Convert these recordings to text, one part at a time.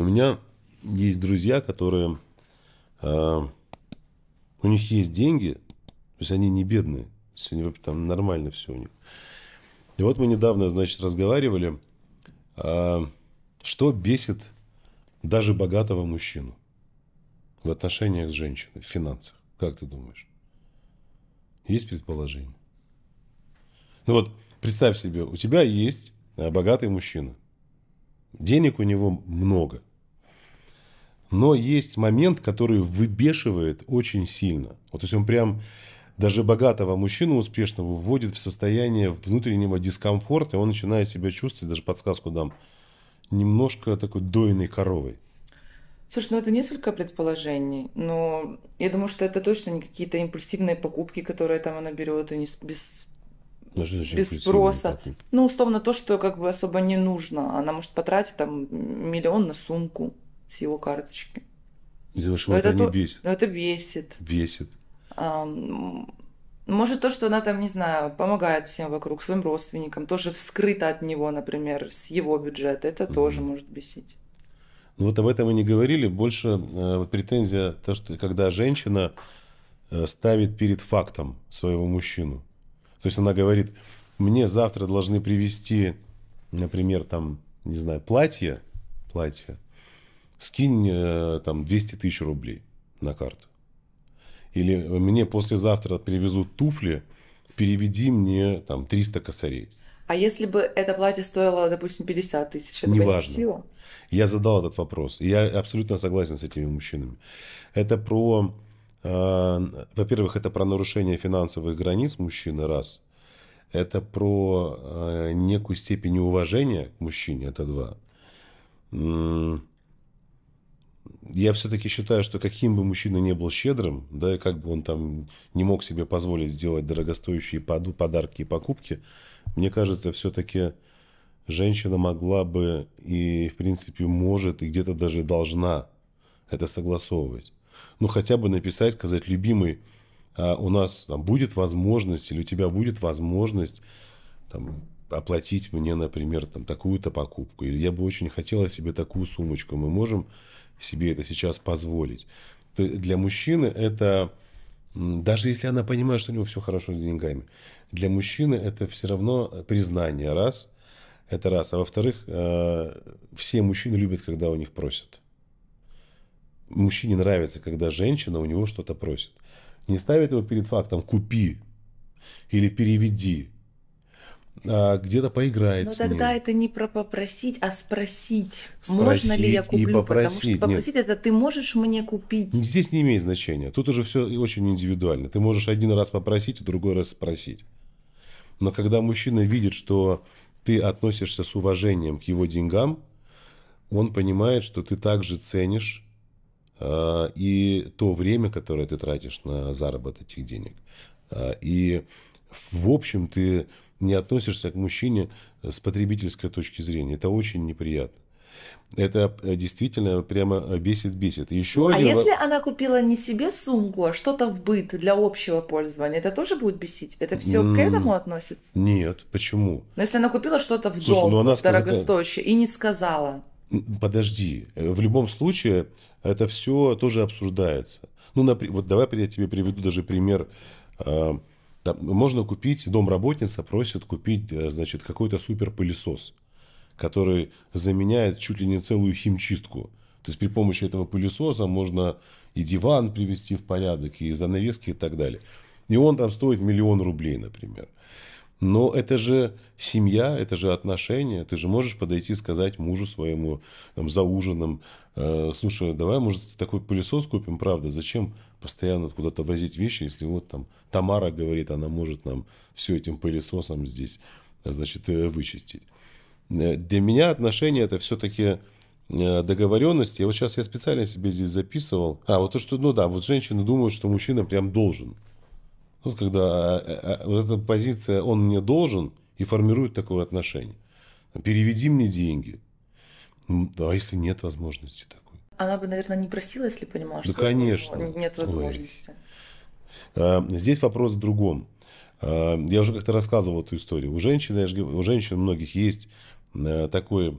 У меня есть друзья, которые... Э, у них есть деньги, то есть они не бедные. Сегодня там нормально все у них. И вот мы недавно, значит, разговаривали, э, что бесит даже богатого мужчину в отношениях с женщиной, в финансах. Как ты думаешь? Есть предположение? Ну вот, представь себе, у тебя есть э, богатый мужчина. Денег у него много. Но есть момент, который выбешивает очень сильно. Вот, то есть он прям даже богатого мужчину успешного вводит в состояние внутреннего дискомфорта, и он начинает себя чувствовать, даже подсказку дам, немножко такой дойной коровой. Слушай, ну это несколько предположений, но я думаю, что это точно не какие-то импульсивные покупки, которые там она берет, и не без ну, без спроса. Покупки? Ну, условно, то, что как бы особо не нужно. Она может потратить там миллион на сумку с его карточки. Девушка, это, это не бесит. Но это бесит. Бесит. Может, то, что она там, не знаю, помогает всем вокруг, своим родственникам, тоже вскрыто от него, например, с его бюджета, это угу. тоже может бесить. Ну вот об этом мы не говорили. Больше э, вот претензия, то, что когда женщина э, ставит перед фактом своего мужчину. То есть она говорит, мне завтра должны привезти, например, там, не знаю, платье, платье, скинь э, там 200 тысяч рублей на карту. Или мне послезавтра перевезут туфли, переведи мне там 300 косарей. А если бы это платье стоило, допустим, 50 тысяч, это Неважно. не сила? Я задал этот вопрос. И я абсолютно согласен с этими мужчинами. Это про... Э, во-первых, это про нарушение финансовых границ мужчины, раз. Это про э, некую степень уважения к мужчине, это два. М я все-таки считаю, что каким бы мужчина не был щедрым, да, и как бы он там не мог себе позволить сделать дорогостоящие подарки и покупки, мне кажется, все-таки женщина могла бы и, в принципе, может, и где-то даже должна это согласовывать. Ну, хотя бы написать, сказать, любимый, а у нас там, будет возможность, или у тебя будет возможность там, оплатить мне, например, там такую-то покупку, или я бы очень хотела себе такую сумочку. Мы можем себе это сейчас позволить. Для мужчины это, даже если она понимает, что у него все хорошо с деньгами, для мужчины это все равно признание, раз, это раз. А во-вторых, э, все мужчины любят, когда у них просят. Мужчине нравится, когда женщина у него что-то просит. Не ставит его перед фактом «купи» или «переведи», а, где-то поиграет. Но тогда это не про попросить, а спросить, спросить можно ли я куплю, и попросить. потому что попросить Нет. это ты можешь мне купить. Здесь не имеет значения. Тут уже все очень индивидуально. Ты можешь один раз попросить, а другой раз спросить. Но когда мужчина видит, что ты относишься с уважением к его деньгам, он понимает, что ты также ценишь а, и то время, которое ты тратишь на заработок этих денег. А, и в общем ты не относишься к мужчине э, с потребительской точки зрения. Это очень неприятно. Это э, действительно прямо бесит-бесит. Э, Еще ну, а один... если она купила не себе сумку, а что-то в быт для общего пользования, это тоже будет бесить? Это все mm. к этому относится? Нет, почему? Но если она купила что-то в Слушай, дом ну, она дорогостоящее сказала... и не сказала. Подожди, в любом случае это все тоже обсуждается. Ну, например, вот давай я тебе приведу даже пример а, там можно купить, домработница просит купить, э, значит, какой-то суперпылесос который заменяет чуть ли не целую химчистку. То есть при помощи этого пылесоса можно и диван привести в порядок, и занавески и так далее. И он там стоит миллион рублей, например. Но это же семья, это же отношения. Ты же можешь подойти и сказать мужу своему там, за ужином, э, слушай, давай, может, такой пылесос купим, правда, зачем постоянно куда-то возить вещи, если вот там Тамара говорит, она может нам все этим пылесосом здесь, значит, э, вычистить. Э, для меня отношения это все-таки э, договоренности. Вот сейчас я специально себе здесь записывал. А, вот то, что, ну да, вот женщины думают, что мужчина прям должен. Вот когда э, э, э, вот эта позиция «он мне должен» и формирует такое отношение. «Переведи мне деньги». Ну, а если нет возможности такой? Она бы, наверное, не просила, если понимала, да, что конечно. нет возможности. Ой. А, здесь вопрос в другом. А, я уже как-то рассказывал эту историю. У женщин, я же, у женщин многих есть такое,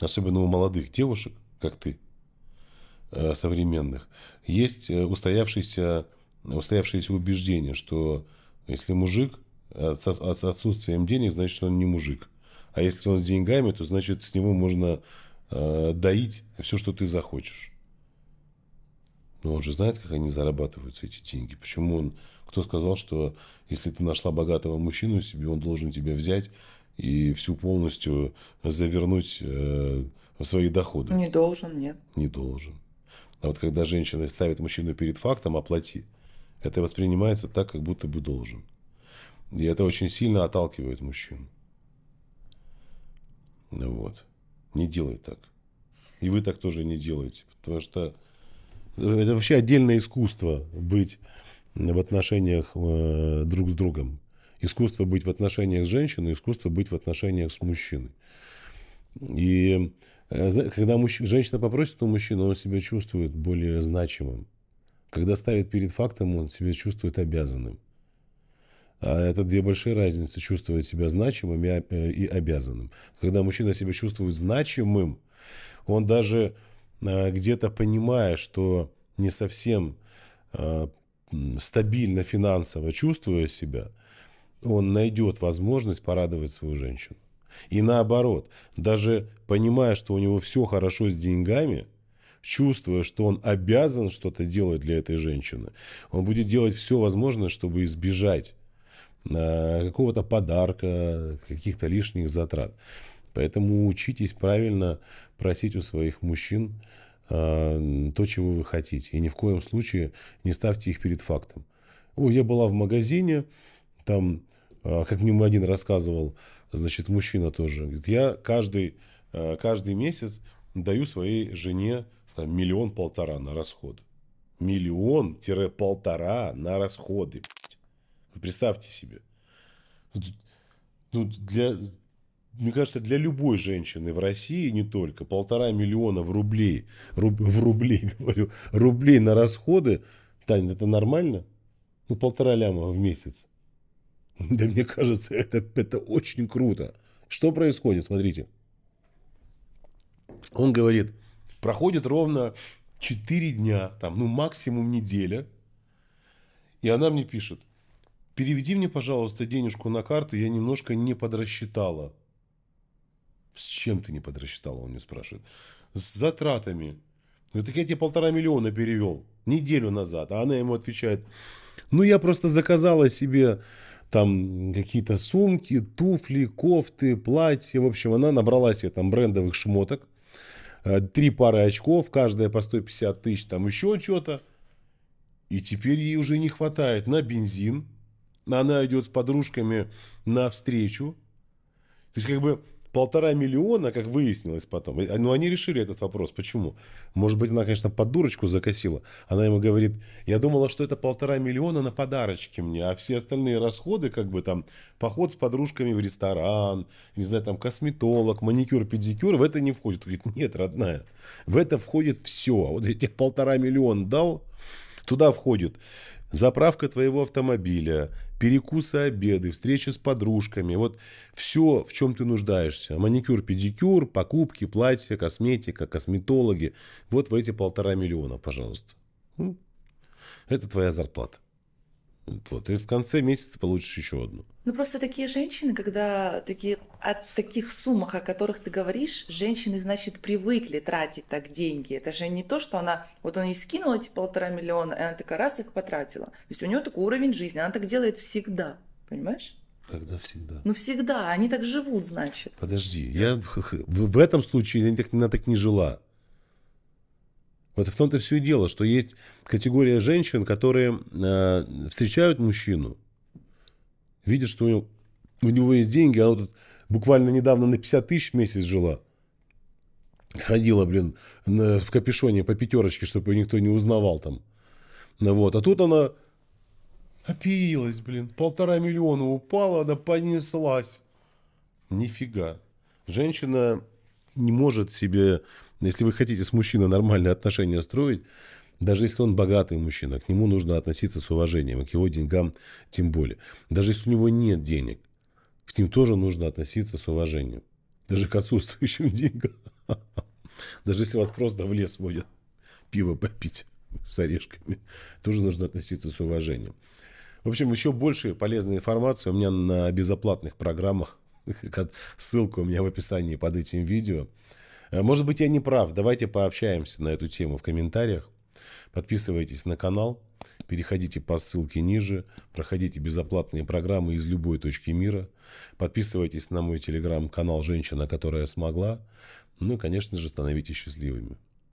особенно у молодых девушек, как ты, современных, есть устоявшийся устоявшееся убеждение, что если мужик э, с отсутствием денег, значит, он не мужик. А если он с деньгами, то значит, с него можно э, доить все, что ты захочешь. Но он же знает, как они зарабатываются, эти деньги. Почему он... Кто сказал, что если ты нашла богатого мужчину себе, он должен тебя взять и всю полностью завернуть э, в свои доходы? Не должен, нет. Не должен. А вот когда женщина ставит мужчину перед фактом, оплати – это воспринимается так, как будто бы должен. И это очень сильно отталкивает мужчин. Ну вот. Не делай так. И вы так тоже не делаете. Потому что э, это вообще отдельное искусство быть в отношениях э, друг с другом. Искусство быть в отношениях с женщиной, искусство быть в отношениях с мужчиной. И э, когда мужч... женщина попросит у мужчины, он себя чувствует более значимым. Когда ставит перед фактом, он себя чувствует обязанным. А это две большие разницы – чувствовать себя значимым э, и обязанным. Когда мужчина себя чувствует значимым, он даже э, где-то понимая, что не совсем э, стабильно финансово чувствуя себя, он найдет возможность порадовать свою женщину. И наоборот, даже понимая, что у него все хорошо с деньгами – чувствуя, что он обязан что-то делать для этой женщины, он будет делать все возможное, чтобы избежать э, какого-то подарка, каких-то лишних затрат. Поэтому учитесь правильно просить у своих мужчин э, то, чего вы хотите. И ни в коем случае не ставьте их перед фактом. О, я была в магазине, там, э, как мне один рассказывал, значит, мужчина тоже. Говорит, я каждый, каждый месяц даю своей жене миллион-полтора на расходы. Миллион-полтора на расходы. Вы представьте себе. Ну, для, мне кажется, для любой женщины в России не только полтора миллиона в рублей, руб, в рублей говорю, рублей на расходы, Таня, это нормально? Ну, полтора ляма в месяц. Да мне кажется, это, это очень круто. Что происходит? Смотрите. Он говорит, Проходит ровно 4 дня, там, ну, максимум неделя. И она мне пишет, переведи мне, пожалуйста, денежку на карту, я немножко не подрасчитала. С чем ты не подрасчитала, он мне спрашивает. С затратами. Ну, так я тебе полтора миллиона перевел неделю назад. А она ему отвечает, ну, я просто заказала себе там какие-то сумки, туфли, кофты, платья. В общем, она набрала себе там брендовых шмоток. Э, три пары очков, каждая по 150 тысяч, там еще что-то. И теперь ей уже не хватает на бензин. Она идет с подружками на встречу. То есть, как бы, полтора миллиона, как выяснилось потом. Но ну, они решили этот вопрос. Почему? Может быть, она, конечно, под дурочку закосила. Она ему говорит, я думала, что это полтора миллиона на подарочки мне, а все остальные расходы, как бы там, поход с подружками в ресторан, не знаю, там, косметолог, маникюр, педикюр, в это не входит. Он говорит, нет, родная, в это входит все. Вот я тебе полтора миллиона дал, туда входит заправка твоего автомобиля, перекусы, обеды, встречи с подружками, вот все, в чем ты нуждаешься. Маникюр, педикюр, покупки, платья, косметика, косметологи. Вот в эти полтора миллиона, пожалуйста. Это твоя зарплата. Вот, и в конце месяца получишь еще одну. Ну просто такие женщины, когда такие о таких суммах, о которых ты говоришь, женщины, значит, привыкли тратить так деньги. Это же не то, что она, вот он ей скинул эти полтора миллиона, и она такая раз их потратила. То есть у нее такой уровень жизни, она так делает всегда, понимаешь? Когда всегда? Ну всегда, они так живут, значит. Подожди, я в, в этом случае я так, она так не жила. Вот в том-то все и дело, что есть категория женщин, которые э, встречают мужчину, видят, что у него, у него есть деньги, она тут буквально недавно на 50 тысяч в месяц жила. Ходила, блин, на, в капюшоне по пятерочке, чтобы ее никто не узнавал там. Ну, вот. А тут она опилилась, блин. Полтора миллиона упала, она понеслась. Нифига. Женщина не может себе если вы хотите с мужчиной нормальные отношения строить, даже если он богатый мужчина, к нему нужно относиться с уважением, к его деньгам тем более. Даже если у него нет денег, с ним тоже нужно относиться с уважением. Даже к отсутствующим деньгам. Даже если вас просто в лес водят пиво попить с орешками, тоже нужно относиться с уважением. В общем, еще больше полезной информации у меня на безоплатных программах. Ссылка у меня в описании под этим видео. Э, может быть, я не прав. Давайте пообщаемся на эту тему в комментариях. Подписывайтесь на канал, переходите по ссылке ниже, проходите безоплатные программы из любой точки мира, подписывайтесь на мой телеграм-канал «Женщина, которая смогла», ну и, конечно же, становитесь счастливыми.